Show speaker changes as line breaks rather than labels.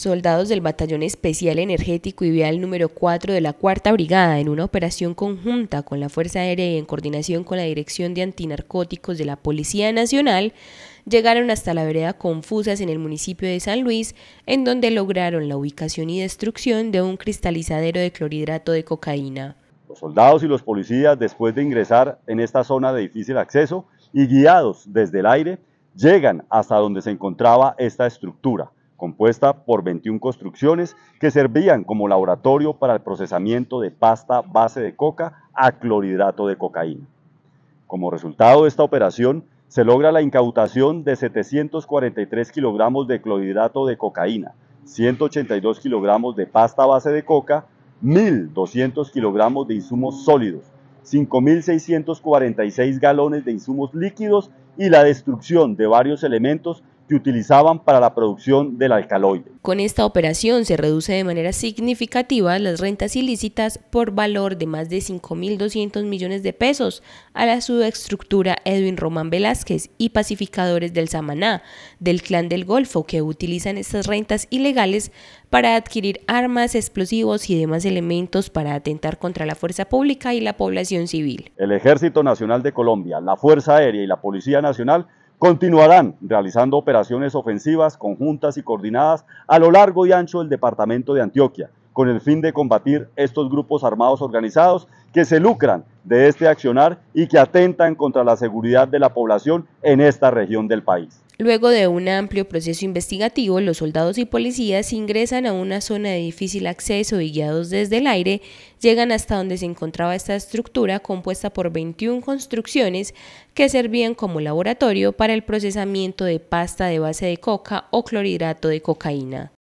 soldados del Batallón Especial Energético y Vial número 4 de la Cuarta Brigada en una operación conjunta con la Fuerza Aérea y en coordinación con la Dirección de Antinarcóticos de la Policía Nacional, llegaron hasta la vereda Confusas en el municipio de San Luis, en donde lograron la ubicación y destrucción de un cristalizadero de clorhidrato de cocaína.
Los soldados y los policías, después de ingresar en esta zona de difícil acceso y guiados desde el aire, llegan hasta donde se encontraba esta estructura compuesta por 21 construcciones que servían como laboratorio para el procesamiento de pasta base de coca a clorhidrato de cocaína. Como resultado de esta operación, se logra la incautación de 743 kilogramos de clorhidrato de cocaína, 182 kilogramos de pasta base de coca, 1.200 kilogramos de insumos sólidos, 5.646 galones de insumos líquidos y la destrucción de varios elementos que utilizaban para la producción del alcaloide.
Con esta operación se reduce de manera significativa las rentas ilícitas por valor de más de 5.200 millones de pesos a la subestructura Edwin Román Velázquez y pacificadores del Samaná, del Clan del Golfo, que utilizan estas rentas ilegales para adquirir armas, explosivos y demás elementos para atentar contra la fuerza pública y la población civil.
El Ejército Nacional de Colombia, la Fuerza Aérea y la Policía Nacional Continuarán realizando operaciones ofensivas conjuntas y coordinadas a lo largo y ancho del departamento de Antioquia, con el fin de combatir estos grupos armados organizados que se lucran de este accionar y que atentan contra la seguridad de la población en esta región del país.
Luego de un amplio proceso investigativo, los soldados y policías ingresan a una zona de difícil acceso y guiados desde el aire, llegan hasta donde se encontraba esta estructura compuesta por 21 construcciones que servían como laboratorio para el procesamiento de pasta de base de coca o clorhidrato de cocaína.